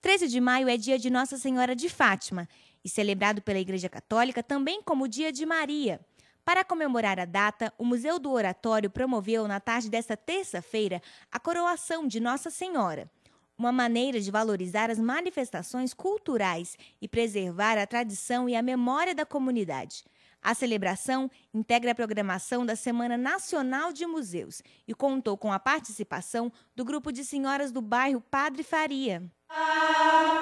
13 de maio é dia de Nossa Senhora de Fátima e celebrado pela Igreja Católica também como Dia de Maria. Para comemorar a data, o Museu do Oratório promoveu na tarde desta terça-feira a coroação de Nossa Senhora, uma maneira de valorizar as manifestações culturais e preservar a tradição e a memória da comunidade. A celebração integra a programação da Semana Nacional de Museus e contou com a participação do grupo de senhoras do bairro Padre Faria. Ah.